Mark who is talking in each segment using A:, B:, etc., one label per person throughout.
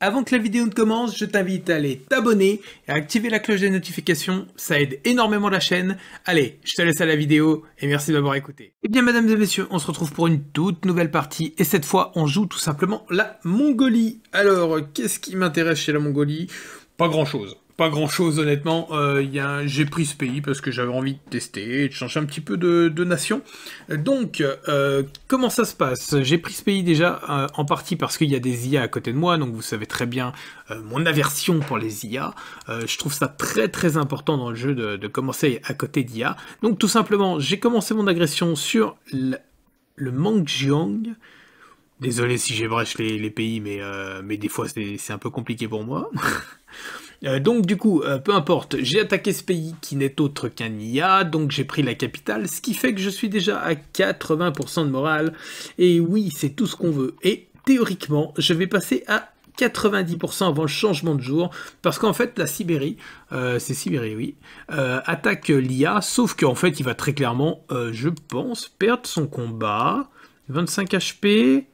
A: Avant que la vidéo ne commence, je t'invite à aller t'abonner et à activer la cloche des notifications, ça aide énormément la chaîne. Allez, je te laisse à la vidéo et merci d'avoir écouté. Eh bien mesdames et messieurs, on se retrouve pour une toute nouvelle partie et cette fois on joue tout simplement la Mongolie. Alors, qu'est-ce qui m'intéresse chez la Mongolie Pas grand chose pas grand chose honnêtement. Euh, j'ai pris ce pays parce que j'avais envie de tester et de changer un petit peu de, nation. Euh, donc, euh, comment ça se passe J'ai pris ce pays déjà en partie parce qu'il y a des IA à côté de moi, donc vous savez très bien mon aversion pour les IA. je trouve ça très très important dans le jeu de, commencer à côté d'IA. Donc tout simplement, j'ai commencé mon agression sur le, Mangjiang. Désolé si j'ébrèche les, les pays, mais, mais des fois c'est un peu compliqué pour moi. Euh, donc du coup, euh, peu importe, j'ai attaqué ce pays qui n'est autre qu'un IA, donc j'ai pris la capitale, ce qui fait que je suis déjà à 80% de morale, et oui, c'est tout ce qu'on veut. Et théoriquement, je vais passer à 90% avant le changement de jour, parce qu'en fait, la Sibérie, euh, c'est Sibérie, oui, attaque l'IA, sauf qu'en fait, il va très clairement, je pense, perdre son combat. 25 HP,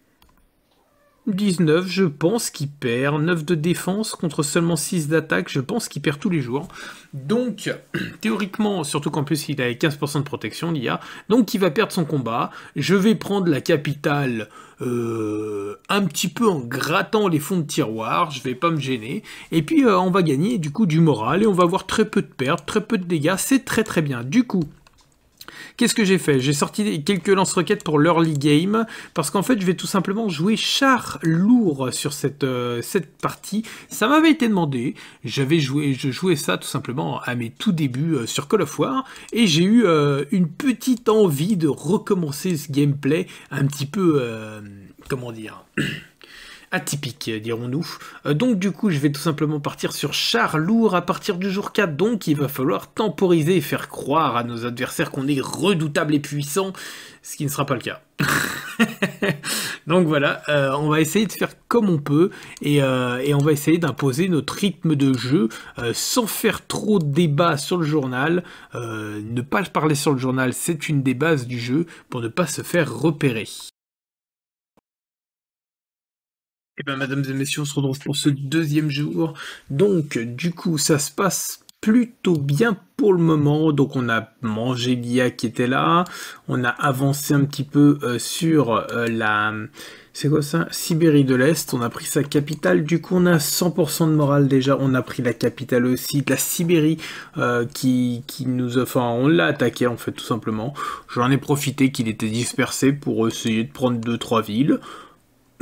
A: 19, je pense qu'il perd. 9 de défense contre seulement 6 d'attaque, je pense qu'il perd tous les jours. Donc, théoriquement, surtout qu'en plus il a 15% de protection, l'IA. Donc il va perdre son combat. Je vais prendre la capitale euh, un petit peu en grattant les fonds de tiroir, je vais pas me gêner. Et puis euh, on va gagner du coup du moral et on va avoir très peu de pertes, très peu de dégâts, c'est très très bien. Du coup, Qu'est-ce que j'ai fait J'ai sorti quelques lance-roquettes pour l'early game, parce qu'en fait, je vais tout simplement jouer char lourd sur cette, euh, cette partie. Ça m'avait été demandé, j'avais joué, je jouais ça tout simplement à mes tout débuts euh, sur Call of War, et j'ai eu euh, une petite envie de recommencer ce gameplay un petit peu... comment dire atypique, dirons-nous. Euh, donc du coup, je vais tout simplement partir sur char lourd à partir du jour 4, donc il va falloir temporiser et faire croire à nos adversaires qu'on est redoutable et puissant, ce qui ne sera pas le cas. donc voilà, euh, on va essayer de faire comme on peut et, euh, on va essayer d'imposer notre rythme de jeu sans faire trop de débats sur le journal. ne pas parler sur le journal, c'est une des bases du jeu pour ne pas se faire repérer. Eh bien, mesdames et messieurs, on se retrouve pour ce deuxième jour. Donc, du coup, ça se passe plutôt bien pour le moment. Donc, on a mangé l'IA qui était là. On a avancé un petit peu euh, sur euh, la... C'est quoi ça Sibérie de l'Est. On a pris sa capitale. Du coup, on a 100% de morale déjà. On a pris la capitale aussi. de La Sibérie euh, qui, qui nous... Enfin, on l'a attaqué, en fait, tout simplement. J'en ai profité qu'il était dispersé pour essayer de prendre 2-3 villes.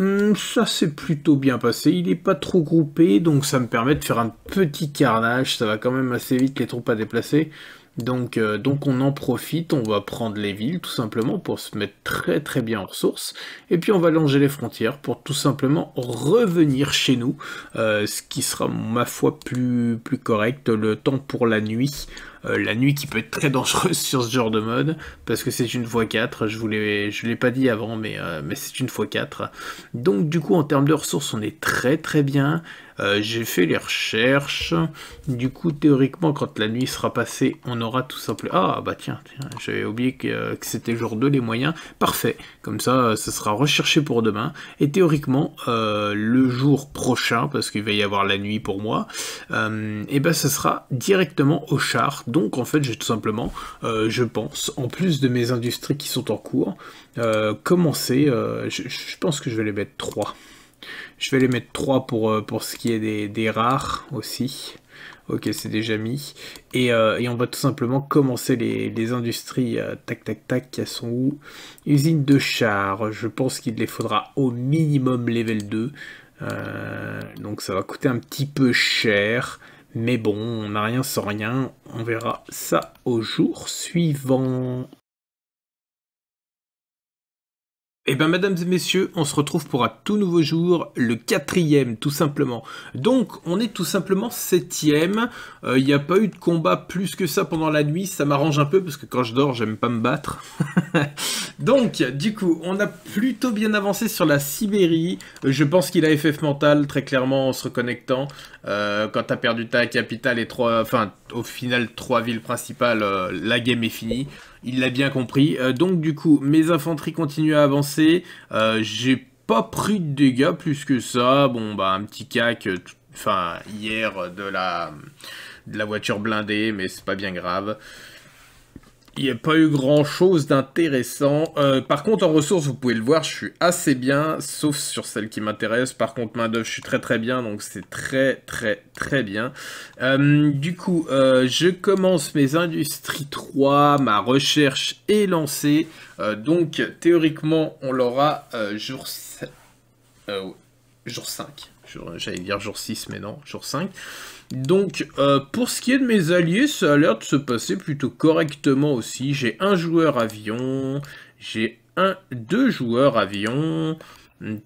A: Hum, ça s'est plutôt bien passé. Il n'est pas trop groupé, donc ça me permet de faire un petit carnage. Ça va quand même assez vite les troupes à déplacer. Donc, euh, donc on en profite, on va prendre les villes tout simplement pour se mettre très très bien en ressources, et puis on va longer les frontières pour tout simplement revenir chez nous, euh, ce qui sera ma foi plus, plus correct, le temps pour la nuit, euh, la nuit qui peut être très dangereuse sur ce genre de mode, parce que c'est une fois 4 je vous l'ai, je l'ai pas dit avant, mais, euh, mais c'est une fois 4 Donc du coup, en termes de ressources, on est très très bien. Euh, j'ai fait les recherches. Du coup, théoriquement, quand la nuit sera passée, on aura tout simplement... Ah, bah tiens, j'avais oublié que, euh, c'était jour 2 les moyens. Parfait. Comme ça, euh, ce sera recherché pour demain. Et théoriquement, le jour prochain, parce qu'il va y avoir la nuit pour moi, et eh ben ce sera directement au char. Donc, en fait, j'ai tout simplement, je pense, en plus de mes industries qui sont en cours, commencer... je pense que je vais les mettre 3. Je vais les mettre 3 pour, euh, pour ce qui est des, rares aussi. Ok, c'est déjà mis. Et, euh, on va tout simplement commencer les, industries. Euh, tac, tac, tac, qui sont où Usine de char, Je pense qu'il les faudra au minimum level 2. donc ça va coûter un petit peu cher. Mais bon, on n'a rien sans rien. On verra ça au jour suivant. Eh bien, mesdames et messieurs, on se retrouve pour un tout nouveau jour, le quatrième, tout simplement. Donc, on est tout simplement septième. Il euh, n'y a pas eu de combat plus que ça pendant la nuit. Ça m'arrange un peu parce que quand je dors, j'aime pas me battre. Donc, du coup, on a plutôt bien avancé sur la Sibérie. Je pense qu'il a FF mental, très clairement, en se reconnectant. Euh, quand t'as perdu ta capitale et trois... Enfin, au final, trois villes principales, euh, la game est finie. Il l'a bien compris. Euh, donc du coup, mes infanteries continuent à avancer. Euh, j'ai pas pris de dégâts plus que ça. Bon, bah un petit cac, euh, enfin hier de la, de la voiture blindée, mais c'est pas bien grave. Il n'y a pas eu grand chose d'intéressant. Euh, par contre, en ressources, vous pouvez le voir, je suis assez bien, sauf sur celle qui m'intéresse. Par contre, main d'œuvre, je suis très très bien, donc c'est très très très bien. Euh, du coup, euh, je commence mes industries 3, ma recherche est lancée. donc, théoriquement, on l'aura jour... jour 5. J'allais dire jour 6, mais non, jour 5. Donc euh, pour ce qui est de mes alliés, ça a l'air de se passer plutôt correctement aussi. J'ai un joueur avion, j'ai un, deux joueurs avion,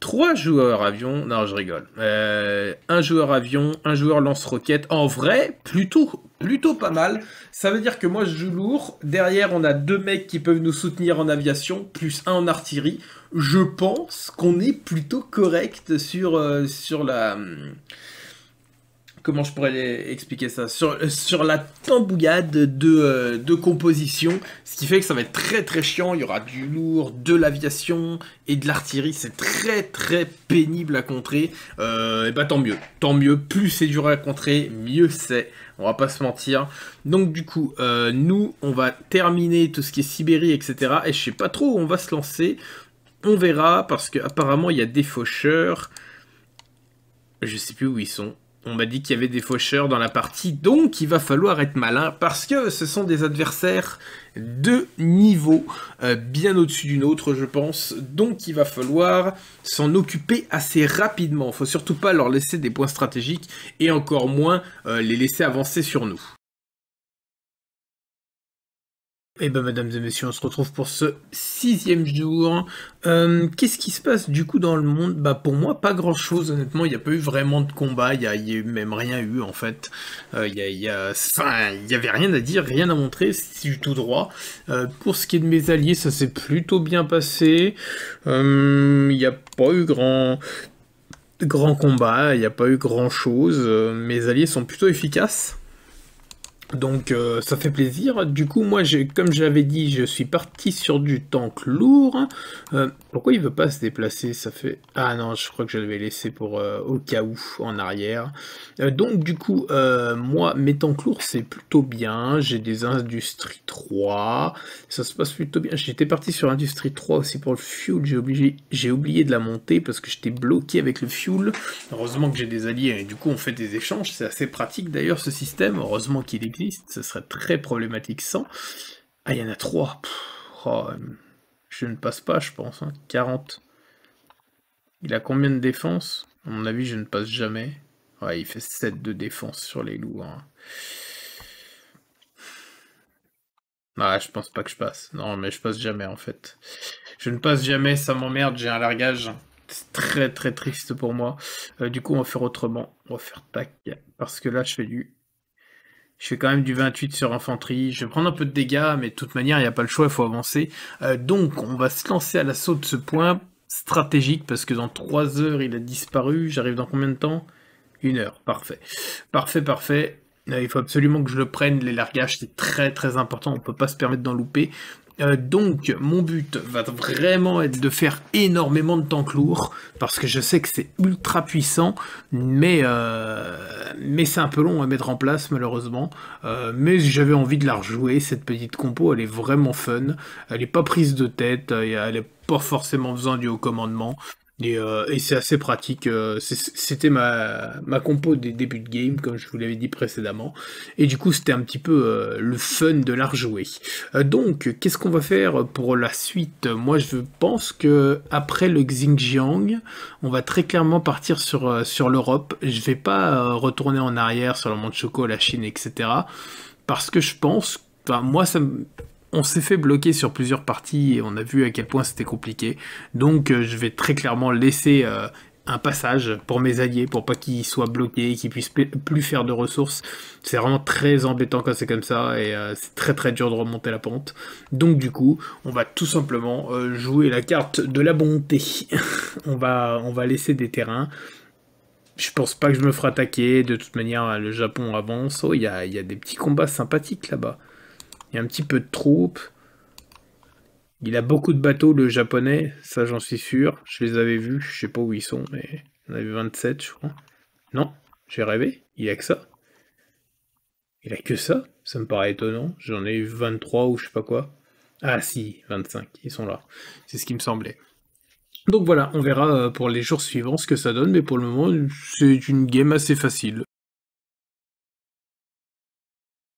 A: trois joueurs avion, non je rigole. Euh, un joueur avion, un joueur lance-roquette. En vrai, plutôt, plutôt pas mal. Ça veut dire que moi je joue lourd. Derrière, on a deux mecs qui peuvent nous soutenir en aviation, plus un en artillerie. Je pense qu'on est plutôt correct sur, euh, sur la comment je pourrais expliquer ça sur, euh, la tambouillade euh, de, composition, ce qui fait que ça va être très très chiant, il y aura du lourd, de l'aviation et de l'artillerie, c'est très très pénible à contrer, euh, et bah tant mieux, tant mieux, plus c'est dur à contrer, mieux c'est, on va pas se mentir. Donc du coup, nous on va terminer tout ce qui est Sibérie, etc. Et je sais pas trop où on va se lancer, on verra, parce que apparemment il y a des faucheurs, je sais plus où ils sont. On m'a dit qu'il y avait des faucheurs dans la partie, donc il va falloir être malin parce que ce sont des adversaires de niveau, euh, bien au-dessus d'une autre, je pense. Donc il va falloir s'en occuper assez rapidement. Faut surtout pas leur laisser des points stratégiques et encore moins euh, les laisser avancer sur nous. Et eh ben mesdames et messieurs, on se retrouve pour ce sixième jour. Euh, qu'est-ce qui se passe du coup dans le monde Bah pour moi pas grand chose honnêtement, il n'y a pas eu vraiment de combat, il n'y a, a, même rien eu en fait. Euh, il n'y y, a, avait rien à dire, rien à montrer, c'est du tout droit. Euh, pour ce qui est de mes alliés, ça s'est plutôt bien passé. Il n'y a pas eu grand grand combat, il n'y a pas eu grand chose. mes alliés sont plutôt efficaces. Donc euh, ça fait plaisir. Du coup, moi, comme j'avais dit, je suis parti sur du tank lourd. Euh, pourquoi il veut pas se déplacer Ça fait... Ah non, je crois que je l'avais laissé pour euh, au cas où, en arrière. donc du coup, moi, mes tanks lourds, c'est plutôt bien. J'ai des Industries 3. Ça se passe plutôt bien. J'étais parti sur Industrie 3 aussi pour le fuel. J'ai oublié de la monter parce que j'étais bloqué avec le fuel. Heureusement que j'ai des alliés et du coup, on fait des échanges. C'est assez pratique d'ailleurs ce système. Heureusement qu'il est liste. ce serait très problématique sans. Ah, il y en a 3. je ne passe pas, je pense. 40. Hein. Il a combien de défense À mon avis, je ne passe jamais. Ouais, il fait 7 de défense sur les loups. Hein. Ah, je pense pas que je passe. Non, mais je passe jamais en fait. Je ne passe jamais, ça m'emmerde, j'ai un largage. C'est très très triste pour moi. Euh, du coup, on va faire autrement. On va faire tac. Parce que là, je fais du je fais quand même du 28 sur infanterie. Je vais prendre un peu de dégâts, mais de toute manière, il n'y a pas le choix, il faut avancer. Euh, donc, on va se lancer à l'assaut de ce point stratégique, parce que dans 3 heures, il a disparu. J'arrive dans combien de temps Une heure, parfait. Parfait, parfait. Euh, il faut absolument que je le prenne, les largages, c'est très très important, on ne peut pas se permettre d'en louper. Euh, donc, mon but va vraiment être de faire énormément de tanks lourds, parce que je sais que c'est ultra puissant, mais, euh, mais c'est un peu long à mettre en place, malheureusement. Euh, mais j'avais envie de la rejouer, cette petite compo, elle est vraiment fun, elle n'est pas prise de tête, elle est pas forcément besoin du haut commandement. Euh, et, c'est assez pratique. Euh, c'était ma, compo des débuts de game, comme je vous l'avais dit précédemment. Et du coup, c'était un petit peu euh, le fun de la rejouer. donc, qu'est-ce qu'on va faire pour la suite Moi, je pense que après le Xinjiang, on va très clairement partir sur, sur l'Europe. Je vais pas retourner en arrière sur le monde Choco, la Chine, etc. Parce que je pense, enfin, moi, ça me on s'est fait bloquer sur plusieurs parties et on a vu à quel point c'était compliqué. Donc euh, je vais très clairement laisser euh, un passage pour mes alliés, pour pas qu'ils soient bloqués, qu'ils puissent plus faire de ressources. C'est vraiment très embêtant quand c'est comme ça, et euh, c'est très très dur de remonter la pente. Donc du coup, on va tout simplement jouer la carte de la bonté. on, va, on va laisser des terrains. Je pense pas que je me ferai attaquer, de toute manière le Japon avance. Oh, il y a des petits combats sympathiques là-bas. Il y a un petit peu de troupes. Il a beaucoup de bateaux, le japonais, ça j'en suis sûr. Je les avais vus, je sais pas où ils sont, mais on a eu 27, je crois. Non, j'ai rêvé, il a que ça. Il a que ça, ça me paraît étonnant. J'en ai eu 23 ou je sais pas quoi. Ah si, 25, ils sont là. C'est ce qui me semblait. Donc voilà, on verra euh, pour les jours suivants ce que ça donne, mais pour le moment, c'est une game assez facile.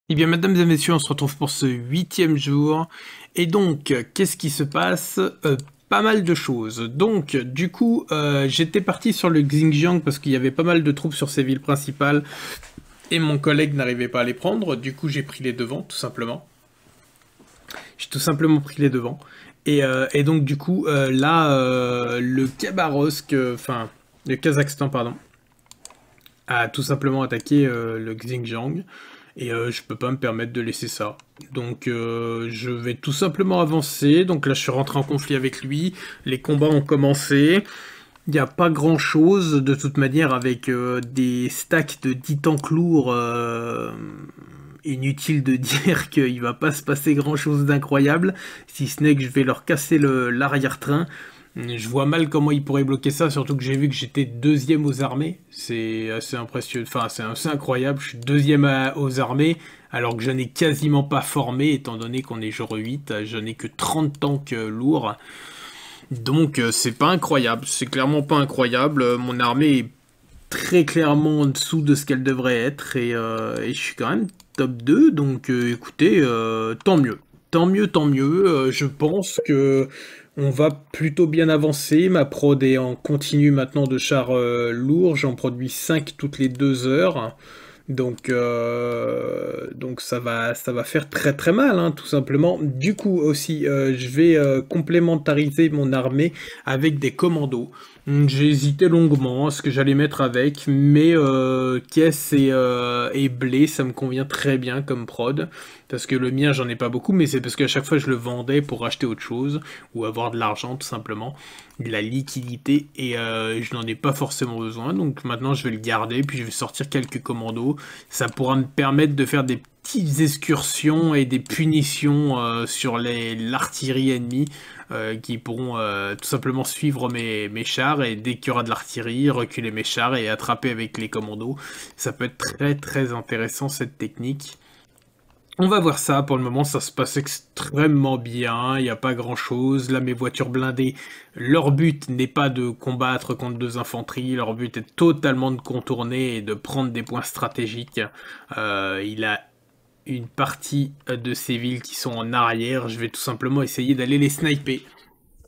A: Eh bien, mesdames et messieurs, on se retrouve pour ce huitième jour. Et donc, qu'est-ce qui se passe euh, Pas mal de choses. Donc, du coup, euh, j'étais parti sur le Xinjiang parce qu'il y avait pas mal de troupes sur ces villes principales et mon collègue n'arrivait pas à les prendre. Du coup, j'ai pris les devants, tout simplement. J'ai tout simplement pris les devants. Et, euh, donc, du coup, là, le Kabarosk, enfin, le Kazakhstan, pardon, a tout simplement attaqué le Xinjiang et je euh, je peux pas me permettre de laisser ça. Donc euh, je vais tout simplement avancer. Donc là je suis rentré en conflit avec lui, les combats ont commencé. Il n'y a pas grand chose de toute manière avec euh, des stacks de 10 tanks lourds. Inutile de dire qu'il va pas se passer grand chose d'incroyable, si ce n'est que je vais leur casser l'arrière-train. Je vois mal comment il pourrait bloquer ça, surtout que j'ai vu que j'étais deuxième aux armées. C'est assez impressionnant, enfin c'est assez incroyable. Je suis deuxième aux armées, alors que je n'ai quasiment pas formé, étant donné qu'on est genre 8, je n'ai que 30 tanks euh, lourds. Donc euh, c'est pas incroyable, c'est clairement pas incroyable. Euh, mon armée est très clairement en dessous de ce qu'elle devrait être, et, je suis quand même top 2, donc écoutez, tant mieux. Tant mieux, tant mieux. je pense que on va plutôt bien avancer. Ma prod est en continu maintenant de char euh, lourd, J'en produis 5 toutes les 2 heures. Donc, euh, donc ça, va, ça va faire très très mal, hein, tout simplement. Du coup aussi, euh, je vais complémentariser mon armée avec des commandos. Hmm, j'ai hésité longuement à ce que j'allais mettre avec, mais caisse et, et blé, ça me convient très bien comme prod. Parce que le mien, j'en ai pas beaucoup, mais c'est parce qu'à chaque fois, je le vendais pour acheter autre chose ou avoir de l'argent, tout simplement, de la liquidité, et euh, je n'en ai pas forcément besoin. Donc maintenant, je vais le garder, puis je vais sortir quelques commandos. Ça pourra me permettre de faire des petites excursions et des punitions euh, sur l'artillerie ennemie euh, qui pourront tout simplement suivre mes, mes chars et dès qu'il y aura de l'artillerie, reculer mes chars et attraper avec les commandos. Ça peut être très très intéressant cette technique. On va voir ça, pour le moment ça se passe extrêmement bien, il n'y a pas grand chose, là mes voitures blindées, leur but n'est pas de combattre contre deux infanteries, leur but est totalement de contourner et de prendre des points stratégiques. Euh, il a une partie de ces villes qui sont en arrière, je vais tout simplement essayer d'aller les sniper.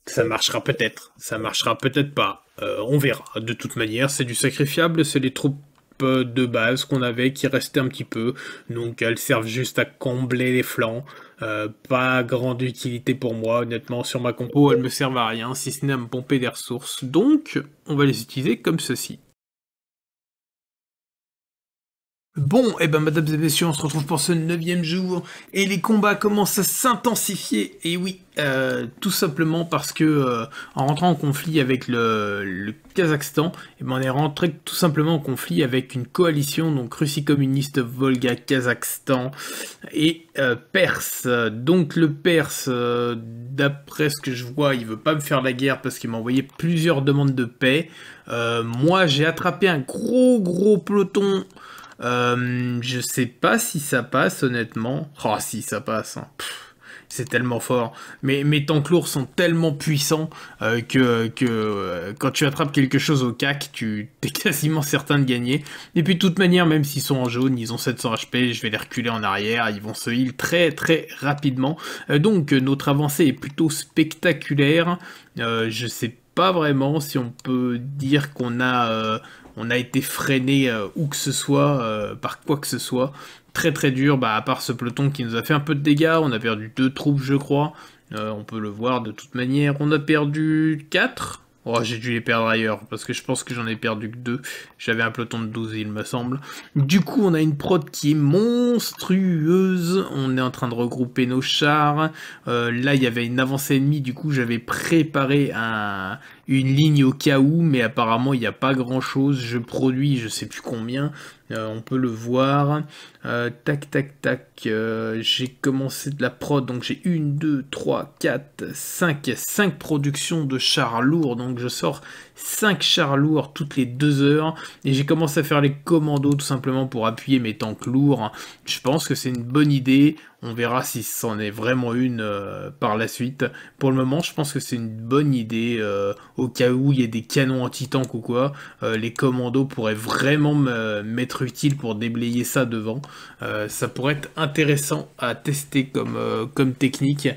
A: Ça marchera peut-être, ça marchera peut-être pas, euh, on verra. De toute manière c'est du sacrifiable, c'est les troupes euh, de base qu'on avait qui restait un petit peu. Donc elles servent juste à combler les flancs. Euh, pas grande utilité pour moi, honnêtement, sur ma compo, elles me servent à rien, si ce n'est à me pomper des ressources. Donc, on va les utiliser comme ceci. Bon, et eh ben mesdames et messieurs, on se retrouve pour ce neuvième jour, et les combats commencent à s'intensifier, et oui, euh, tout simplement parce que euh, en rentrant en conflit avec le, Kazakhstan, eh ben, on est rentré tout simplement en conflit avec une coalition, donc Russie communiste, Volga, Kazakhstan et euh, Perse. Donc le Perse, d'après ce que je vois, il veut pas me faire la guerre parce qu'il m'a envoyé plusieurs demandes de paix. moi j'ai attrapé un gros gros peloton euh, je sais pas si ça passe, honnêtement. Oh, si ça passe. Hein. C'est tellement fort. Mais mes tanks lourds sont tellement puissants euh, que, que euh, quand tu attrapes quelque chose au cac, tu es quasiment certain de gagner. Et puis de toute manière, même s'ils sont en jaune, ils ont 700 HP, je vais les reculer en arrière, ils vont se heal très très rapidement. donc notre avancée est plutôt spectaculaire. je sais pas vraiment si on peut dire qu'on a on a été freiné euh, où que ce soit, euh, par quoi que ce soit. Très très dur, bah, à part ce peloton qui nous a fait un peu de dégâts, on a perdu deux troupes je crois, euh, on peut le voir de toute manière. On a perdu quatre Oh, j'ai dû les perdre ailleurs, parce que je pense que j'en ai perdu que deux. J'avais un peloton de 12, il me semble. Du coup, on a une prod qui est monstrueuse. On est en train de regrouper nos chars. là, il y avait une avancée ennemie, du coup, j'avais préparé un, une ligne au cas où, mais apparemment il n'y a pas grand chose. Je produis, je sais plus combien, euh, on peut le voir. Euh, tac, tac, tac. Euh, j'ai commencé de la prod, donc j'ai une, deux, trois, quatre, cinq, cinq productions de chars lourds. Donc je sors 5 chars lourds toutes les 2 heures. Et j'ai commencé à faire les commandos tout simplement pour appuyer mes tanks lourds. Hein. Je pense que c'est une bonne idée. On verra si c'en est vraiment une euh, par la suite. Pour le moment, je pense que c'est une bonne idée. Euh, au cas où il y a des canons anti-tank ou quoi, euh, les commandos pourraient vraiment m'être utiles pour déblayer ça devant. ça pourrait être intéressant à tester comme, comme technique.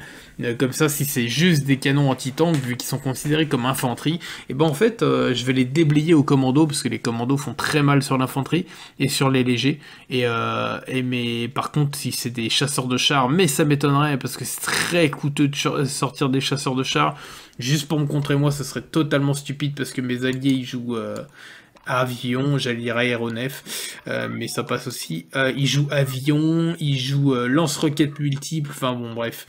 A: comme ça, si c'est juste des canons anti-tank, vu qu'ils sont considérés comme infanterie, et ben en fait, euh, je vais les déblayer aux commandos, parce que les commandos font très mal sur l'infanterie et sur les légers. Euh, et, mais par contre, si c'est des chasseurs de chars, mais ça m'étonnerait, parce que c'est très coûteux de sortir des chasseurs de chars. Juste pour me contrer moi, ce serait totalement stupide, parce que mes alliés, ils jouent... Euh, avion, dire aéronef, mais ça passe aussi. ils jouent avion, ils jouent lance-roquettes multiples, enfin bon bref.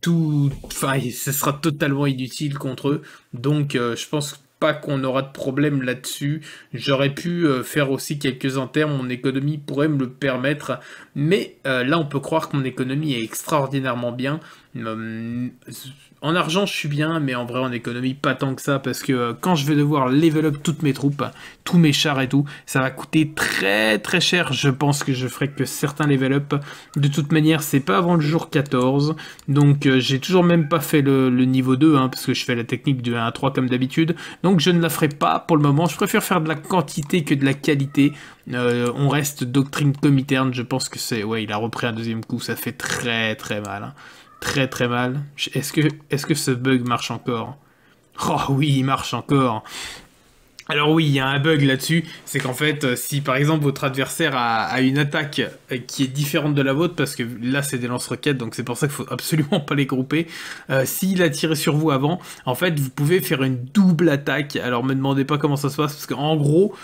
A: Tout, enfin, ce sera totalement inutile contre eux. Donc, je pense que pas qu'on aura de problème là-dessus. J'aurais pu euh, faire aussi quelques internes, mon économie pourrait me le permettre, mais euh, là on peut croire que mon économie est extraordinairement bien. Hum, en argent, je suis bien, mais en vrai, en économie, pas tant que ça, parce que euh, quand je vais devoir level up toutes mes troupes, tous mes chars et tout, ça va coûter très très cher. Je pense que je ferai que certains level up. De toute manière, c'est pas avant le jour 14, donc euh, j'ai toujours même pas fait le, niveau 2, hein, parce que je fais la technique du 1 à 3 comme d'habitude, donc je ne la ferai pas pour le moment. Je préfère faire de la quantité que de la qualité. Euh, on reste doctrine comiterne, je pense que c'est... Ouais, il a repris un deuxième coup, ça fait très très mal. Hein très très mal. Est-ce que, est que ce bug marche encore Oh oui, il marche encore. Alors oui, il y a un bug là-dessus, c'est qu'en fait, euh, si par exemple votre adversaire a, une attaque euh, qui est différente de la vôtre, parce que là c'est des lance-roquettes, donc c'est pour ça qu'il faut absolument pas les grouper, euh, s'il a tiré sur vous avant, en fait vous pouvez faire une double attaque. Alors me demandez pas comment ça se passe, parce qu'en gros,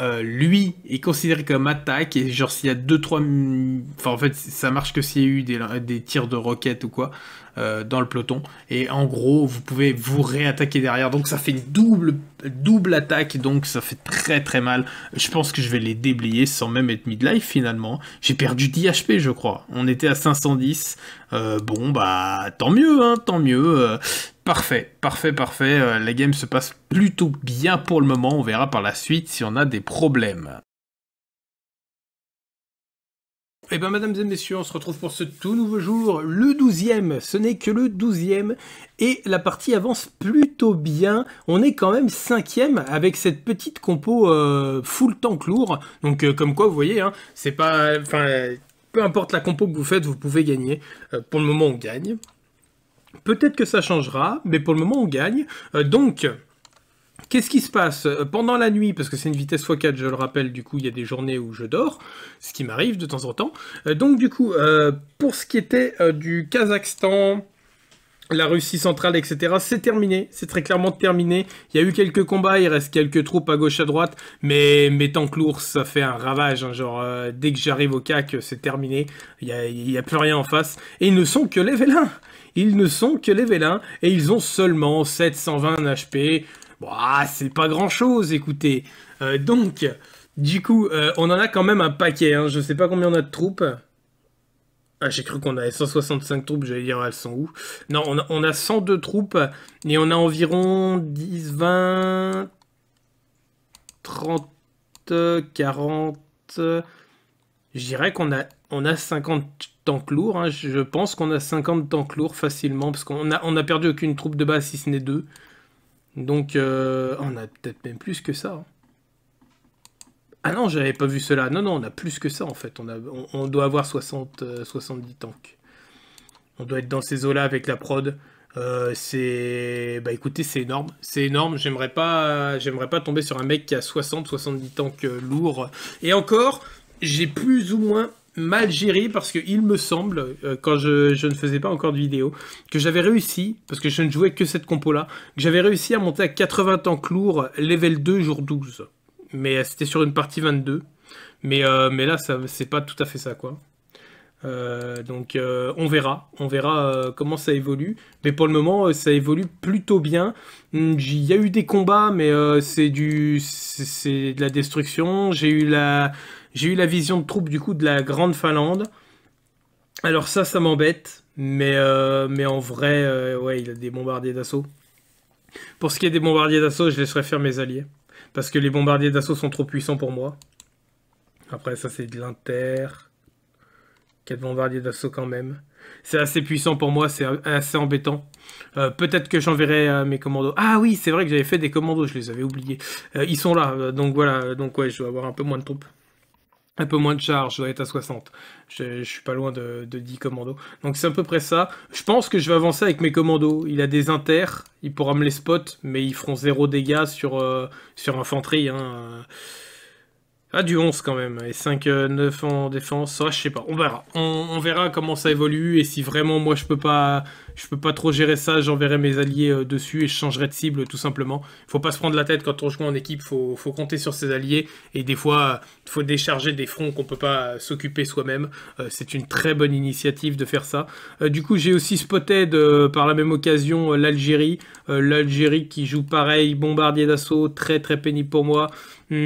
A: euh, lui est considéré comme attaque et genre s'il y a 2-3 enfin en fait ça marche que s'il y a eu des, des tirs de roquettes ou quoi euh, dans le peloton et en gros vous pouvez vous réattaquer derrière donc ça fait une double double attaque donc ça fait très très mal je pense que je vais les déblayer sans même être midlife finalement j'ai perdu 10 HP je crois on était à 510 euh, bon bah tant mieux hein, tant mieux Parfait, parfait, parfait. Euh, la game se passe plutôt bien pour le moment. On verra par la suite si on a des problèmes. Eh bien, mesdames et messieurs, on se retrouve pour ce tout nouveau jour, le 12e. Ce n'est que le 12e. Et la partie avance plutôt bien. On est quand même 5e avec cette petite compo euh, full tank lourd. Donc, euh, comme quoi, vous voyez, hein, c'est pas. Enfin, peu importe la compo que vous faites, vous pouvez gagner. pour le moment, on gagne. Peut-être que ça changera, mais pour le moment, on gagne. Euh, donc, Qu'est-ce qui se passe euh, pendant la nuit Parce que c'est une vitesse x4, je le rappelle, du coup, il y a des journées où je dors, ce qui m'arrive de temps en temps. Euh, donc, du coup, pour ce qui était du Kazakhstan, la Russie centrale, etc. C'est terminé, c'est très clairement terminé. Il y a eu quelques combats, il reste quelques troupes à gauche, à droite, mais, mais tant que l'ours, ça fait un ravage. Hein, genre, euh, dès que j'arrive au CAC, c'est terminé. Il n'y a, plus rien en face. Et ils ne sont que les Vélins, Ils ne sont que les Vélins, et ils ont seulement 720 HP. Bah, c'est pas grand-chose, écoutez. Euh, donc, du coup, euh, on en a quand même un paquet. Hein. je ne sais pas combien on a de troupes. Ah, j'ai cru qu'on avait 165 troupes, j'allais dire elles sont où Non, on a, on a 102 troupes et on a environ 10, 20, 30, 40. Je dirais qu'on a, on a 50 tanks lourds. Hein. Je pense qu'on a 50 tanks lourds facilement parce qu'on a, on a perdu aucune troupe de base si ce n'est deux. Donc euh, on a peut-être même plus que ça. Hein. Ah non, j'avais pas vu cela. Non, non, on a plus que ça en fait. On, on, doit avoir 60, 70 euh, tanks. On doit être dans ces eaux-là avec la prod. Euh, c'est. Bah écoutez, c'est énorme. C'est énorme. J'aimerais pas, j'aimerais pas tomber sur un mec qui a 60, 70 tanks euh, lourds. Et encore, j'ai plus ou moins mal géré parce qu'il me semble, quand je, je, ne faisais pas encore de vidéo, que j'avais réussi, parce que je ne jouais que cette compo-là, que j'avais réussi à monter à 80 tanks lourds level 2 jour 12 mais euh, c'était sur une partie 22. Mais, euh, mais là, c'est pas tout à fait ça, quoi. Euh, donc on verra, on verra comment ça évolue. Mais pour le moment, ça évolue plutôt bien. Hmm, il y a eu des combats, mais c'est du, c'est de la destruction. J'ai eu la, eu la vision de troupes du coup de la Grande Finlande. Alors ça, ça m'embête, mais mais en vrai, ouais, il a des bombardiers d'assaut. Pour ce qui est des bombardiers d'assaut, je laisserai faire mes alliés. Parce que les bombardiers d'assaut sont trop puissants pour moi. Après, ça, c'est de l'inter. Quel bombardiers d'assaut quand même. C'est assez puissant pour moi, c'est assez embêtant. Euh, peut-être que j'enverrai euh, mes commandos. Ah oui, c'est vrai que j'avais fait des commandos, je les avais oubliés. Euh, ils sont là, donc voilà, donc ouais, je dois avoir un peu moins de troupes un peu moins de charge, je dois être à 60. Je, suis pas loin de, 10 commandos. Donc c'est à peu près ça. Je pense que je vais avancer avec mes commandos. Il a des inters, il pourra me les spot, mais ils feront zéro dégâts sur, euh, sur infanterie. Hein. Ah, du 11 quand même, et 5, 9 euh, en défense. Ah, je sais pas, on verra. on verra comment ça évolue et si vraiment moi je peux pas je peux pas trop gérer ça, j'enverrai mes alliés euh, dessus et je changerai de cible tout simplement. Il Faut pas se prendre la tête quand on joue en équipe, faut, faut compter sur ses alliés et des fois il euh, faut décharger des fronts qu'on peut pas euh, s'occuper soi-même. c'est une très bonne initiative de faire ça. du coup, j'ai aussi spoté par la même occasion l'Algérie, l'Algérie qui joue pareil, bombardier d'assaut, très très pénible pour moi. Hmm,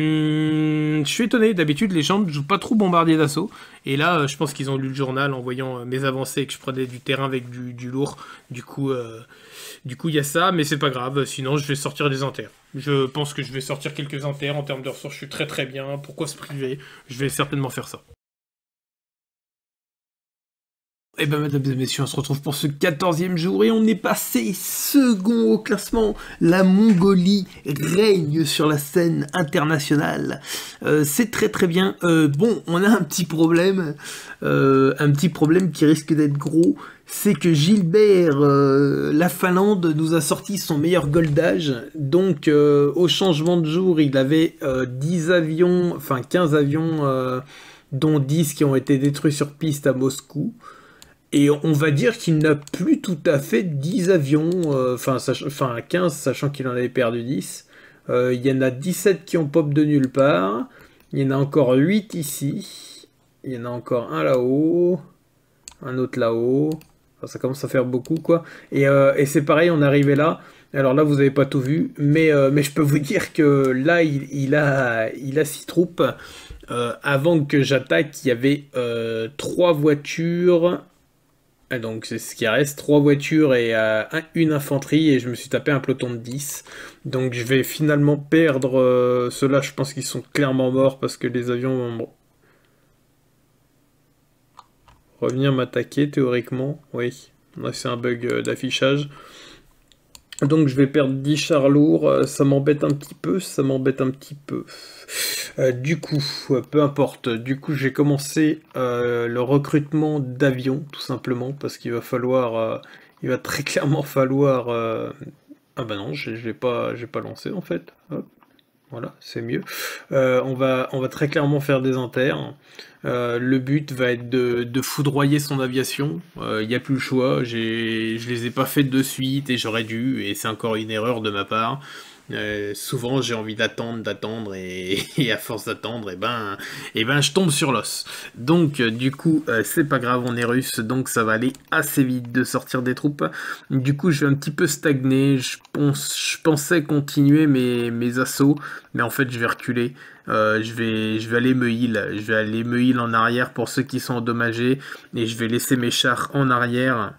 A: je suis étonné, d'habitude les gens ne jouent pas trop bombardier d'assaut et là, euh, je pense qu'ils ont lu le journal en voyant euh, mes avancées que je prenais du terrain avec du, lourd. Du coup, euh, du coup, il y a ça, mais c'est pas grave. Sinon, je vais sortir des enterres. Je pense que je vais sortir quelques enterres en termes de ressources. Je suis très très bien. Pourquoi se priver Je vais certainement faire ça. Eh bien, mesdames et messieurs, on se retrouve pour ce 14e jour et on est passé second au classement. La Mongolie règne sur la scène internationale. Euh, c'est très très bien. Euh, bon, on a un petit problème, euh, un petit problème qui risque d'être gros. C'est que Gilbert, la Finlande, nous a sorti son meilleur goldage. Donc, au changement de jour, il avait 10 avions, enfin 15 avions, dont 10 qui ont été détruits sur piste à Moscou. Et on va dire qu'il n'a plus tout à fait 10 avions, euh, enfin 15, sachant qu'il en avait perdu 10. Euh, il y en a 17 qui ont pop de nulle part. Il y en a encore 8 ici. Il y en a encore un là-haut. Un autre là-haut. ça commence à faire beaucoup, quoi. Euh, et, c'est pareil, on est arrivé là. Alors là, vous n'avez pas tout vu. Mais, je peux vous dire que là, il, a 6 six troupes. avant que j'attaque, il y avait 3 voitures, donc c'est ce qui reste, trois voitures et euh, une infanterie et je me suis tapé un peloton de 10. Donc je vais finalement perdre cela euh, ceux-là, je pense qu'ils sont clairement morts parce que les avions vont revenir m'attaquer théoriquement. Oui, c'est un bug euh, d'affichage. Donc je vais perdre 10 chars lourds, euh, ça m'embête un petit peu, ça m'embête un petit peu. Euh, du coup, euh, peu importe, du coup j'ai commencé le recrutement d'avions, tout simplement, parce qu'il va falloir, il va très clairement falloir... Ah bah non, je n'ai pas, pas lancé en fait. Voilà, c'est mieux. Euh, on, va, on va très clairement faire des enterres. Euh, le but va être de, foudroyer son aviation. Il euh, n'y a plus le choix. Je les ai pas faites de suite et j'aurais dû. Et c'est encore une erreur de ma part. Euh, souvent, j'ai envie d'attendre, d'attendre, et, à force d'attendre, et eh ben, et eh ben, je tombe sur l'os. Donc, euh, du coup, euh, c'est pas grave, on est russe, donc ça va aller assez vite de sortir des troupes. Du coup, je vais un petit peu stagner. Je, pensais continuer mes, assauts, mais en fait, je vais reculer. je, vais, je vais aller me heal. Je vais aller me heal en arrière pour ceux qui sont endommagés. Et je vais laisser mes chars en arrière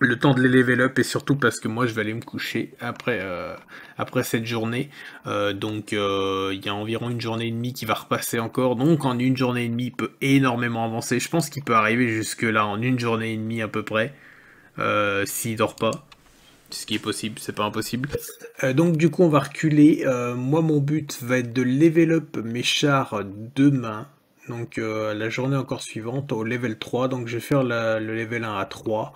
A: le temps de les level up et surtout parce que moi je vais aller me coucher après, euh, après cette journée. Euh, donc euh, il y a environ une journée et demie qui va repasser encore. Donc en une journée et demie il peut énormément avancer. Je pense qu'il peut arriver jusque là en une journée et demie à peu près. S'il dort pas. Ce qui est possible, c'est pas impossible. donc du coup on va reculer. moi mon but va être de level up mes chars demain. Donc la journée encore suivante au level 3. Donc je vais faire le level 1 à 3.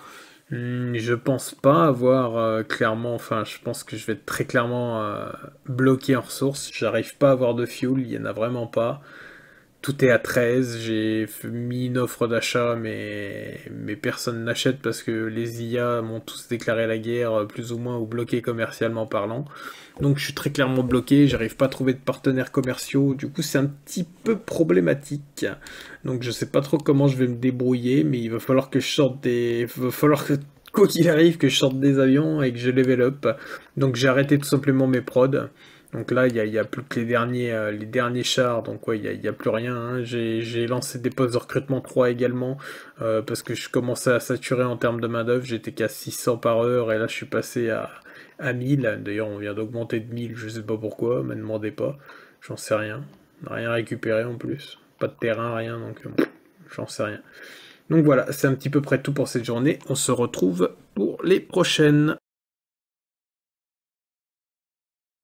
A: Hmm, je pense pas avoir euh, clairement, enfin je pense que je vais être très clairement euh, bloqué en ressources. J'arrive pas à avoir de fuel, il y en a vraiment pas tout est à 13. J'ai mis une offre d'achat, mais, personne n'achète parce que les IA m'ont tous déclaré la guerre, euh, plus ou moins, ou bloqué commercialement parlant. Donc je suis très clairement bloqué, j'arrive pas à trouver de partenaires commerciaux, du coup c'est un petit peu problématique. Donc je sais pas trop comment je vais me débrouiller, mais il va falloir que je sorte des... falloir que quoi qu'il arrive, que je sorte des avions et que je level up. Donc j'ai arrêté tout simplement mes prods. Donc là, il n'y a, plus que les derniers, euh, les derniers chars, donc ouais, il n'y a, plus rien. Hein. J'ai lancé des postes de recrutement 3 également, euh, parce que je commençais à saturer en termes de main-d'œuvre. J'étais qu'à 600 par heure, et là, je suis passé à, 1000. D'ailleurs, on vient d'augmenter de 1000, je sais pas pourquoi, ne me demandez pas. J'en sais rien. Rien récupéré en plus. Pas de terrain, rien, donc bon, euh, j'en sais rien. Donc voilà, c'est un petit peu près tout pour cette journée. On se retrouve pour les prochaines.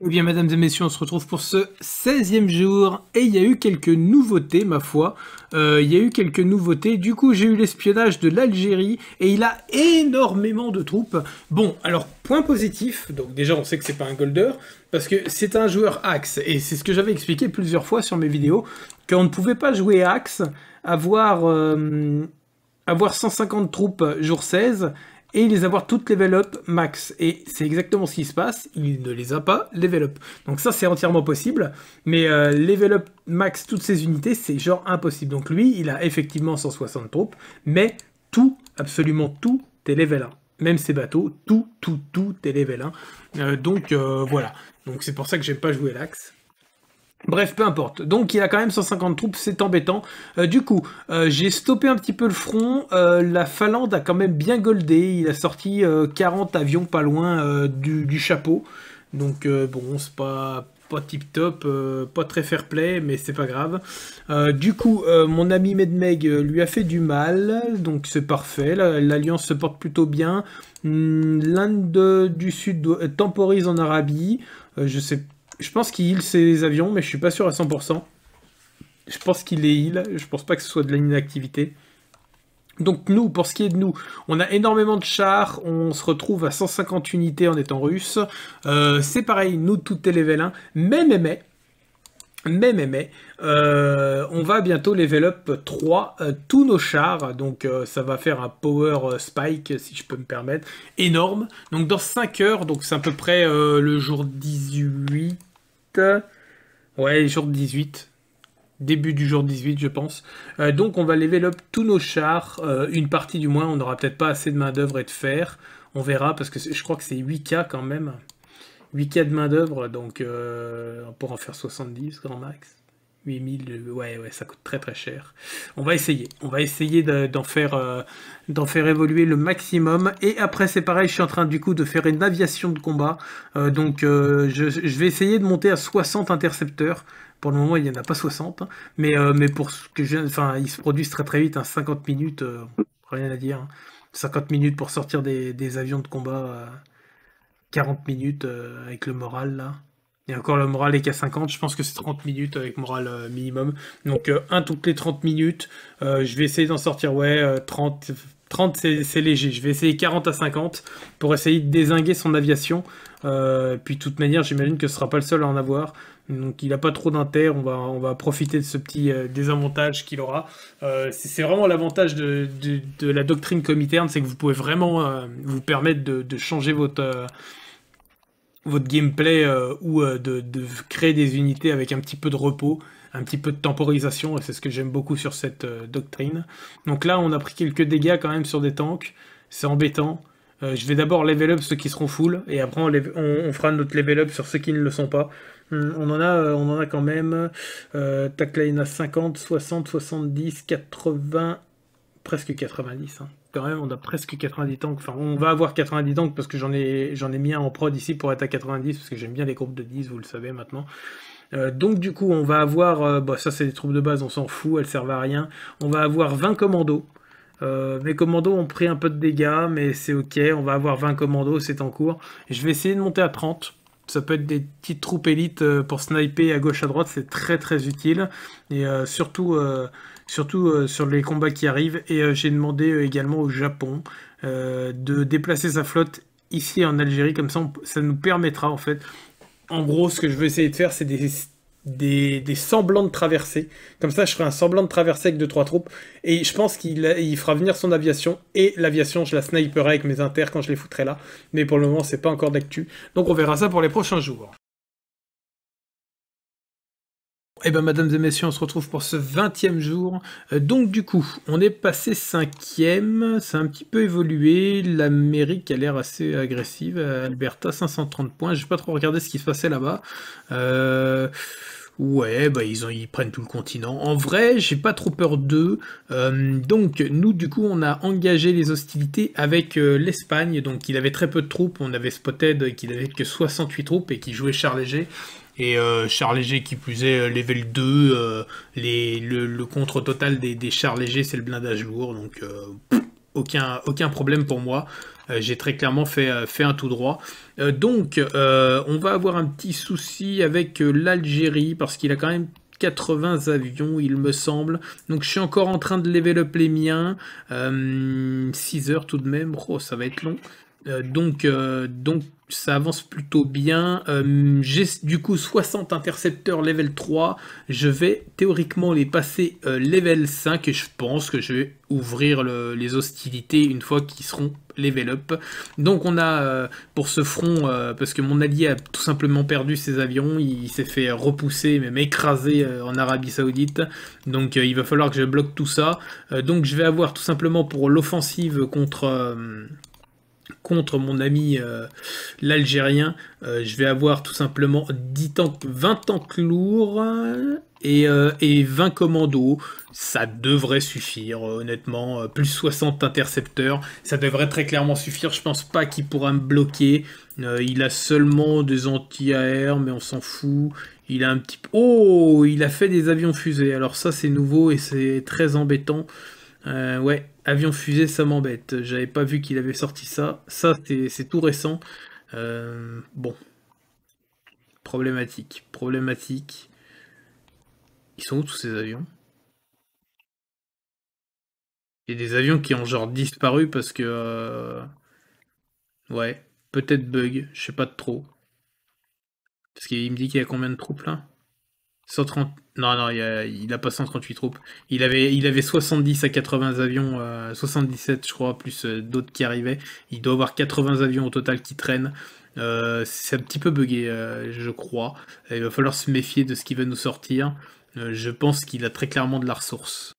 A: Eh bien, mesdames et messieurs, on se retrouve pour ce 16e jour et il y a eu quelques nouveautés, ma foi. Euh, il y a eu quelques nouveautés. Du coup, j'ai eu l'espionnage de l'Algérie et il a énormément de troupes. Bon, alors, point positif. Donc, déjà, on sait que c'est pas un golder parce que c'est un joueur axe et c'est ce que j'avais expliqué plusieurs fois sur mes vidéos qu'on ne pouvait pas jouer axe, avoir, euh, avoir 150 troupes jour 16 et les avoir toutes level up max. Et c'est exactement ce qui se passe, il ne les a pas level up. Donc ça c'est entièrement possible, mais euh, level up max toutes ces unités c'est genre impossible. Donc lui il a effectivement 160 troupes, mais tout, absolument tout est level 1. Même ses bateaux, tout, tout, tout est level 1. Euh, donc euh, voilà, donc c'est pour ça que j'aime pas jouer l'axe. Bref, peu importe. Donc il a quand même 150 troupes, c'est embêtant. Euh, du coup, euh, j'ai stoppé un petit peu le front. Euh, la Finlande a quand même bien goldé. Il a sorti 40 avions pas loin du, chapeau. Donc bon, c'est pas pas tip top, pas très fair play, mais c'est pas grave. du coup, mon ami Medmeg lui a fait du mal, donc c'est parfait. L'alliance se porte plutôt bien. Hmm, L'Inde du Sud temporise en Arabie. je sais pas je pense qu'il heal ses avions, mais je suis pas sûr à 100%. Je pense qu'il est heal, je pense pas que ce soit de l'inactivité. Donc nous, pour ce qui est de nous, on a énormément de chars, on se retrouve à 150 unités en étant russe. Euh, c'est pareil, nous, tout est level 1, mais mais mais, mais mais mais, euh, on va bientôt level up 3 euh, tous nos chars, donc ça va faire un power spike, si je peux me permettre, énorme. Donc dans 5 heures, donc c'est à peu près le jour 18, euh, ouais, jour 18. Début du jour 18, je pense. Euh, donc, on va level up tous nos chars. Euh, une partie du moins, on n'aura peut-être pas assez de main-d'œuvre et de fer. On verra, parce que je crois que c'est 8K quand même. 8K de main-d'œuvre, donc on pour en faire 70 grand max. 8000, euh, ouais, ouais, ça coûte très très cher. On va essayer, on va essayer d'en faire, euh, faire évoluer le maximum. Et après, c'est pareil, je suis en train du coup de faire une aviation de combat. Euh, donc, je, vais essayer de monter à 60 intercepteurs. Pour le moment, il n'y en a pas 60, hein. mais, mais pour ce que je, enfin, ils se produisent très très vite, 50 hein. minutes, rien à dire. 50 hein. minutes pour sortir des, des avions de combat, 40 minutes avec le moral là. Et encore le moral est qu'à 50, je pense que c'est 30 minutes avec moral euh, minimum. Donc euh, un toutes les 30 minutes. Euh, je vais essayer d'en sortir, ouais, 30, 30 c'est léger. Je vais essayer 40 à 50 pour essayer de désinguer son aviation. puis de toute manière, j'imagine que ce sera pas le seul à en avoir. Donc il n'a pas trop d'intérêt, on va, on va profiter de ce petit désavantage qu'il aura. c'est vraiment l'avantage de, de, la doctrine comiterne, c'est que vous pouvez vraiment vous permettre de, de changer votre, votre gameplay euh, ou euh, de, créer des unités avec un petit peu de repos, un petit peu de temporisation, et c'est ce que j'aime beaucoup sur cette euh, doctrine. Donc là, on a pris quelques dégâts quand même sur des tanks, c'est embêtant. je vais d'abord level up ceux qui seront full, et après on, fera notre level up sur ceux qui ne le sont pas. Hmm, on en a, on en a quand même, tac 50, 60, 70, 80, presque 90 quand même, on a presque 90 tanks. Enfin, on va avoir 90 tanks parce que j'en ai, j'en ai mis un en prod ici pour être à 90 parce que j'aime bien les groupes de 10, vous le savez maintenant. Euh, donc du coup, on va avoir, euh, bah, ça c'est des troupes de base, on s'en fout, elles servent à rien. On va avoir 20 commandos. Euh, mes commandos ont pris un peu de dégâts, mais c'est ok, on va avoir 20 commandos, c'est en cours. Je vais essayer de monter à 30. Ça peut être des petites troupes élites pour sniper à gauche à droite, c'est très très utile. Et surtout surtout euh, sur les combats qui arrivent. Et euh, j'ai demandé euh, également au Japon de déplacer sa flotte ici en Algérie, comme ça ça nous permettra en fait. En gros, ce que je veux essayer de faire, c'est des semblants de traversée. Comme ça, je ferai un semblant de traversée avec 2-3 troupes. Et je pense qu'il fera venir son aviation. Et l'aviation, je la sniperai avec mes inters quand je les foutrai là. Mais pour le moment, c'est pas encore d'actu. Donc on verra ça pour les prochains jours. Eh bien, mesdames et messieurs, on se retrouve pour ce 20e jour. Euh, donc, du coup, on est passé 5e. Ça a un petit peu évolué. L'Amérique a l'air assez agressive. Alberta, 530 points. Je J'ai pas trop regardé ce qui se passait là-bas. Euh, ouais, bah ils, prennent tout le continent. En vrai, j'ai pas trop peur d'eux. Euh, donc nous, du coup, on a engagé les hostilités avec l'Espagne. Donc il avait très peu de troupes. On avait Spotted qu'il n'avait que 68 troupes et qui jouait char Léger. Et euh, char léger qui plus est euh, level 2, euh, les, le, contre total des, chars légers c'est le blindage lourd, donc aucun, aucun problème pour moi. J'ai très clairement fait, fait un tout droit. donc on va avoir un petit souci avec l'Algérie parce qu'il a quand même 80 avions, il me semble. Donc je suis encore en train de level up les miens. 6 heures tout de même. Oh, ça va être long. donc, donc ça avance plutôt bien. Euh, j'ai du coup 60 intercepteurs level 3. Je vais théoriquement les passer euh, level 5 et je pense que je vais ouvrir les hostilités une fois qu'ils seront level up. Donc on a euh, pour ce front, parce que mon allié a tout simplement perdu ses avions, il s'est fait repousser, même écraser en Arabie Saoudite. Donc il va falloir que je bloque tout ça. donc je vais avoir tout simplement pour l'offensive contre contre mon ami euh, l'Algérien, euh, je vais avoir tout simplement 10 tanks, 20 tanks lourds euh, et, 20 commandos. Ça devrait suffire, honnêtement. Plus 60 intercepteurs, ça devrait très clairement suffire. Je pense pas qu'il pourra me bloquer. il a seulement des anti-air, mais on s'en fout. Il a un petit... Oh Il a fait des avions fusées. Alors ça, c'est nouveau et c'est très embêtant. Euh, ouais, avion fusée, ça m'embête. J'avais pas vu qu'il avait sorti ça. Ça, c'est tout récent. Euh, bon. Problématique. Problématique. Ils sont où tous ces avions Il y a des avions qui ont genre disparu parce que. Euh, ouais. Peut-être bug, je sais pas trop. Parce qu'il me dit qu'il y a combien de troupes là 130. Non, non, il n'a pas 138 troupes. Il avait, il avait 70 à 80 avions, 77 euh, je crois, plus euh, d'autres qui arrivaient. Il doit avoir 80 avions au total qui traînent. Euh, c'est un petit peu bugué, je crois. Il va falloir se méfier de ce qui va nous sortir. je pense qu'il a très clairement de la ressource.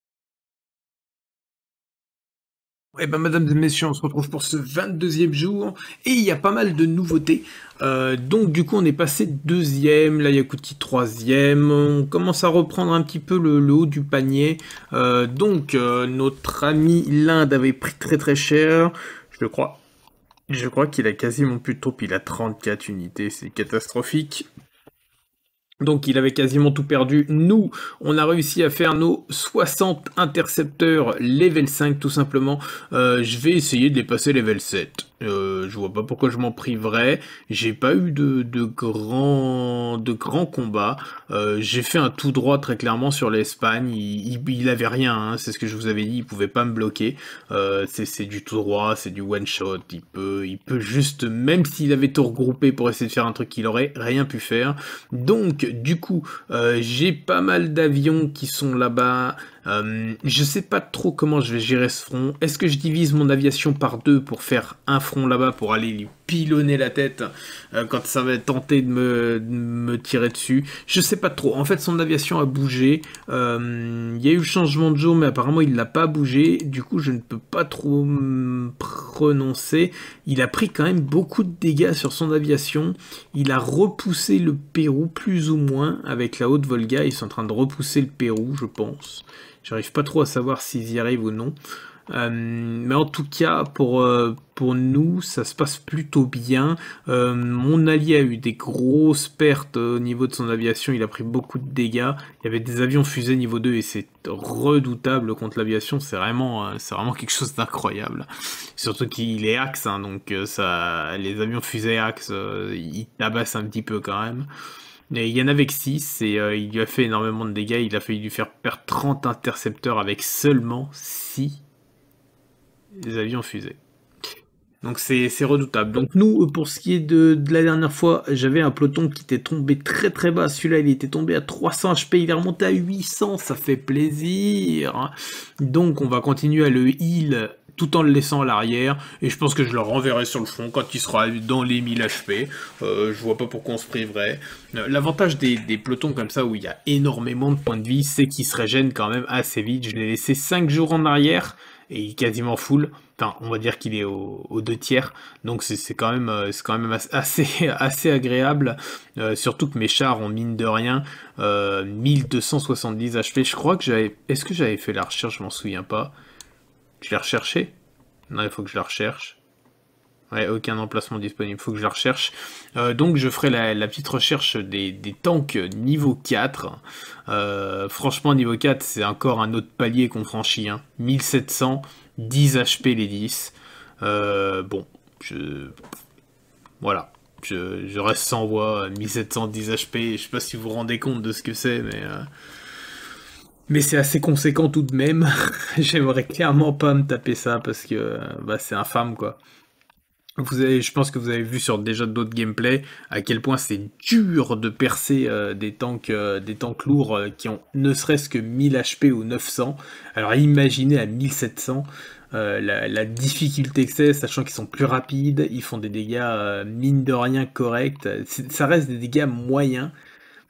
A: Eh bien, mesdames et messieurs, on se retrouve pour ce 22e jour, et il y a pas mal de nouveautés. Euh, donc, du coup, on est passé deuxième, là Yakuti troisième, on commence à reprendre un petit peu le, haut du panier. Euh, donc, euh, notre ami l'Inde avait pris très très cher, je crois. Je crois qu'il a quasiment plus de troupes, il a 34 unités, c'est catastrophique. Donc il avait quasiment tout perdu. Nous, on a réussi à faire nos 60 intercepteurs level 5 tout simplement. Euh, je vais essayer de les passer level 7. Euh, je vois pas pourquoi je m'en priverais. J'ai pas eu de, de grands de combats. Euh, j'ai fait un tout droit très clairement sur l'Espagne. Il, avait rien. Hein. c'est ce que je vous avais dit. Il pouvait pas me bloquer. Euh, c'est du tout droit. C'est du one shot. Il peut il peut juste même s'il avait tout regroupé pour essayer de faire un truc qu'il aurait rien pu faire. Donc du coup j'ai pas mal d'avions qui sont là-bas. Euh, je sais pas trop comment je vais gérer ce front. Est-ce que je divise mon aviation par deux pour faire un front là-bas pour aller pilonner la tête euh, quand ça va tenter de me, tirer dessus. Je sais pas trop. En fait, son aviation a bougé. Euh, il y a eu le changement de jour, mais apparemment, il l'a pas bougé. Du coup, je ne peux pas trop me prononcer. Il a pris quand même beaucoup de dégâts sur son aviation. Il a repoussé le Pérou plus ou moins avec la haute Volga. Ils sont en train de repousser le Pérou, je pense. J'arrive pas trop à savoir s'ils y arrivent ou non. Euh, mais en tout cas, pour, euh, pour nous, ça se passe plutôt bien. Euh, mon allié a eu des grosses pertes au niveau de son aviation, il a pris beaucoup de dégâts. Il y avait des avions fusées niveau 2 et c'est redoutable contre l'aviation, c'est vraiment, c'est vraiment quelque chose d'incroyable. Surtout qu'il est axe, hein, donc ça, les avions fusées axe, ils tabassent un petit peu quand même. Mais il y en avait 6 et il lui a fait énormément de dégâts. Il a failli lui faire perdre 30 intercepteurs avec seulement 6 les avions fusées. Donc c'est redoutable. Donc nous, pour ce qui est de, la dernière fois, j'avais un peloton qui était tombé très très bas. Celui-là, il était tombé à 300 HP, il est remonté à 800, ça fait plaisir. Hein. Donc on va continuer à le heal tout en le laissant à l'arrière, et je pense que je le renverrai sur le front quand il sera dans les 1000 HP, euh, je vois pas pourquoi on se priverait. Euh, l'avantage des, des, pelotons comme ça où il y a énormément de points de vie, c'est qu'ils se régènent quand même assez vite, je l'ai laissé 5 jours en arrière, et il est quasiment full. Enfin, on va dire qu'il est aux deux tiers. Donc c'est quand même, c'est quand même euh, assez, assez agréable. Euh, surtout que mes chars ont mine de rien 1270 euh, HP. Je crois que j'avais. Est-ce que j'avais fait la recherche Je m'en souviens pas. Je l'ai recherché Non, il faut que je la recherche. Ouais, aucun emplacement disponible, faut que je la recherche. Euh, donc je ferai la, petite recherche des, tanks niveau 4. Euh, franchement, niveau 4, c'est encore un autre palier qu'on franchit. Hein. 1700, 10 HP les 10. Euh, bon, je... Voilà. Je, reste sans voix, 1710 HP, je sais pas si vous vous rendez compte de ce que c'est, mais... Mais c'est assez conséquent tout de même. J'aimerais clairement pas me taper ça parce que bah, c'est infâme quoi je pense que vous avez vu sur déjà d'autres gameplays à quel point c'est dur de percer euh, des, tanks, euh, des tanks lourds euh, qui ont ne serait-ce que 1000 HP ou 900. Alors imaginez à 1700 la, difficulté que c'est, sachant qu'ils sont plus rapides, ils font des dégâts mine de rien corrects. Ça reste des dégâts moyens,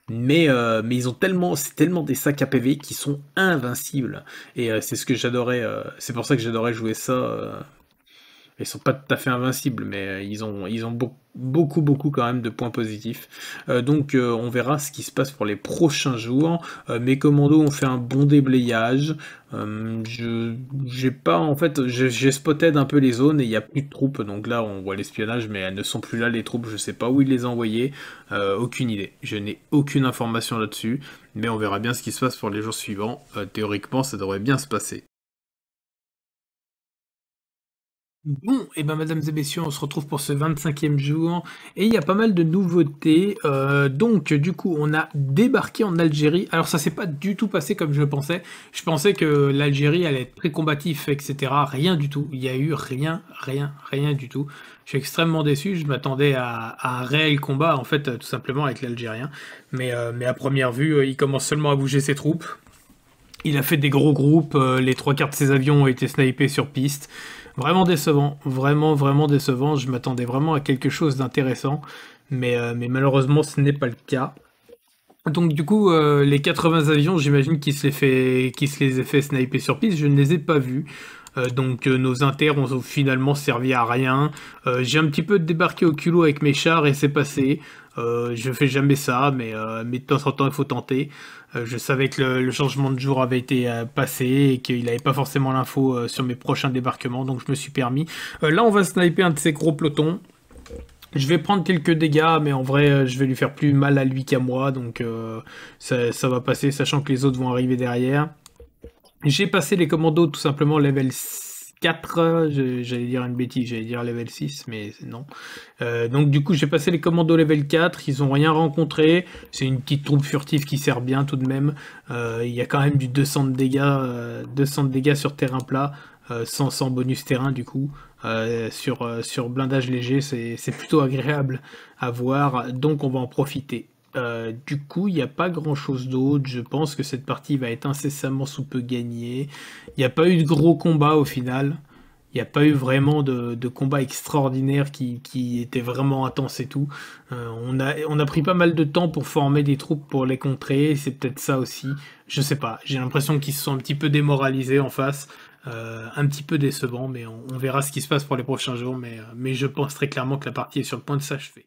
A: mais, mais ils ont tellement, c'est tellement des sacs à PV qui sont invincibles. Et c'est ce que j'adorais, c'est pour ça que j'adorais jouer ça ils sont pas tout à fait invincibles, mais euh, ils ont, beaucoup, beaucoup, quand même de points positifs. Euh, donc euh, on verra ce qui se passe pour les prochains jours. mes commandos ont fait un bon déblayage. je j'ai pas en fait j'ai spoté un peu les zones et il n'y a plus de troupes donc là on voit l'espionnage mais elles ne sont plus là les troupes je sais pas où ils les ont envoyées. aucune idée je n'ai aucune information là-dessus mais on verra bien ce qui se passe pour les jours suivants théoriquement ça devrait bien se passer Bon, et eh bien mesdames et messieurs, on se retrouve pour ce 25e jour et il y a pas mal de nouveautés. Euh, donc du coup, on a débarqué en Algérie. Alors ça s'est pas du tout passé comme je le pensais. Je pensais que l'Algérie allait être très combatif, etc. Rien du tout. Il y a eu rien, rien, rien du tout. Je suis extrêmement déçu. Je m'attendais à, un réel combat en fait, tout simplement avec l'Algérien. Mais, euh, mais à première vue, euh, il commence seulement à bouger ses troupes. Il a fait des gros groupes. les trois quarts de ses avions ont été snipés sur piste. Vraiment décevant, vraiment, vraiment décevant. Je m'attendais vraiment à quelque chose d'intéressant, mais, euh, mais malheureusement, ce n'est pas le cas. Donc du coup, euh, les 80 avions, j'imagine qu'ils se, les fait, se les fait sniper sur piste, je ne les ai pas vus. Euh, donc nos inters ont finalement servi à rien. j'ai un petit peu débarqué au culot avec mes chars et c'est passé. Euh, je fais jamais ça, euh, mais, de temps en temps, il faut tenter. Euh, je savais que le, changement de jour avait été passé et qu'il n'avait pas forcément l'info sur mes prochains débarquements, donc je me suis permis. là, on va sniper un de ces gros pelotons. Je vais prendre quelques dégâts, mais en vrai, je vais lui faire plus mal à lui qu'à moi, donc ça, ça va passer, sachant que les autres vont arriver derrière. J'ai passé les commandos tout simplement level 6. 4, j'allais dire une bêtise, j'allais dire level 6, mais non. Euh, donc du coup, j'ai passé les commandos level 4, ils n'ont rien rencontré, c'est une petite troupe furtive qui sert bien tout de même. Euh, il y a quand même du 200 de dégâts, 200 euh, dégâts sur terrain plat, sans, sans, bonus terrain du coup. sur, sur blindage léger, c'est plutôt agréable à voir, donc on va en profiter. Euh, du coup, il n'y a pas grand chose d'autre. Je pense que cette partie va être incessamment sous peu gagnée. Il n'y a pas eu de gros combats au final. Il n'y a pas eu vraiment de, combats combat extraordinaire qui, étaient était vraiment intense et tout. Euh, on, a, pris pas mal de temps pour former des troupes pour les contrer. C'est peut-être ça aussi. Je ne sais pas. J'ai l'impression qu'ils se sont un petit peu démoralisés en face. Euh, un petit peu décevant, mais on, verra ce qui se passe pour les prochains jours. mais je pense très clairement que la partie est sur le point de s'achever.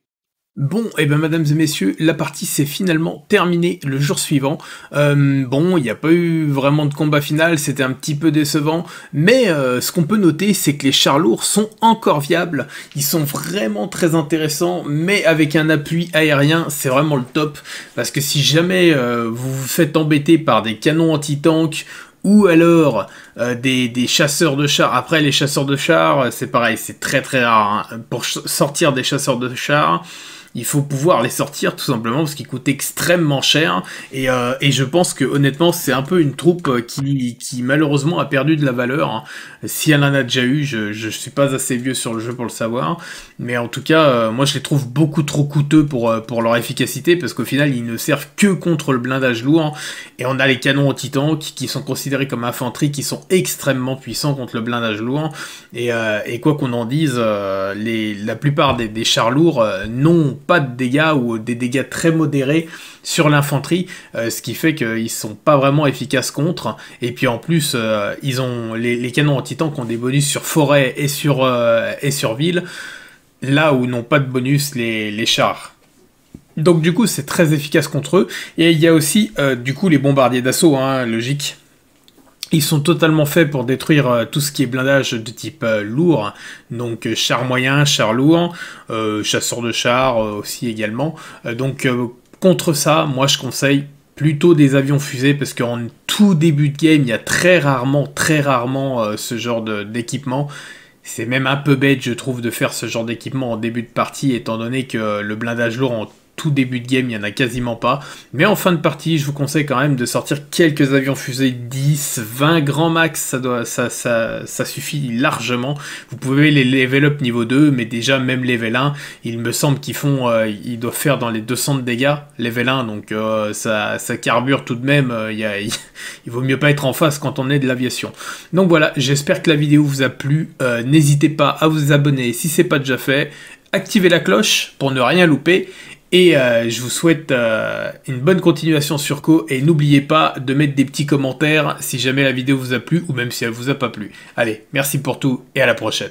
A: Bon, et eh bien mesdames et messieurs, la partie s'est finalement terminée le jour suivant. Euh, bon, il n'y a pas eu vraiment de combat final, c'était un petit peu décevant, mais euh, ce qu'on peut noter, c'est que les chars lourds sont encore viables, ils sont vraiment très intéressants, mais avec un appui aérien, c'est vraiment le top, parce que si jamais euh, vous vous faites embêter par des canons anti-tank, ou alors des, chasseurs de chars. Après, les chasseurs de chars, c'est pareil, c'est très très rare. Hein, pour sortir des chasseurs de chars, il faut pouvoir les sortir tout simplement parce qu'ils coûtent extrêmement cher. Et, euh, je pense que honnêtement, c'est un peu une troupe euh, qui, qui malheureusement a perdu de la valeur. Hein. Si elle en a déjà eu, je ne suis pas assez vieux sur le jeu pour le savoir. Mais en tout cas, euh, moi je les trouve beaucoup trop coûteux pour, euh, pour leur efficacité parce qu'au final ils ne servent que contre le blindage lourd. Et on a les canons en titan qui, sont considérés comme infanterie, qui sont extrêmement puissants contre le blindage lourd. Et, euh, quoi qu'on en dise, les, la plupart des, chars lourds n'ont pas de dégâts ou des dégâts très modérés sur l'infanterie, ce qui fait qu'ils sont pas vraiment efficaces contre. Et puis en plus, ils ont les, les canons anti qui ont des bonus sur forêt et sur, euh, et sur ville, là où n'ont pas de bonus les, chars. Donc du coup, c'est très efficace contre eux. Et il y a aussi, euh, du coup, les bombardiers d'assaut, hein, logique. Ils sont totalement faits pour détruire euh, tout ce qui est blindage de type lourd, donc chars moyen, char lourd, chasseur de chars aussi également. donc contre ça, moi je conseille plutôt des avions fusées parce qu'en tout début de game, il y a très rarement, très rarement euh, ce genre d'équipement. C'est même un peu bête, je trouve, de faire ce genre d'équipement en début de partie, étant donné que le blindage lourd en tout début de game, il n'y en a quasiment pas. Mais en fin de partie, je vous conseille quand même de sortir quelques avions fusées, 10, 20 grand max, ça, doit, ça, suffit largement. Vous pouvez les level up niveau 2, mais déjà même level 1, il me semble qu'ils font, euh, ils doivent faire dans les 200 de dégâts, level 1, donc euh, ça, carbure tout de même, euh, Il y il vaut mieux pas être en face quand on est de l'aviation. Donc voilà, j'espère que la vidéo vous a plu, n'hésitez pas à vous abonner si c'est pas déjà fait, activez la cloche pour ne rien louper, et euh, je vous souhaite euh, une bonne continuation sur Co. Et n'oubliez pas de mettre des petits commentaires si jamais la vidéo vous a plu ou même si elle vous a pas plu. Allez, merci pour tout et à la prochaine.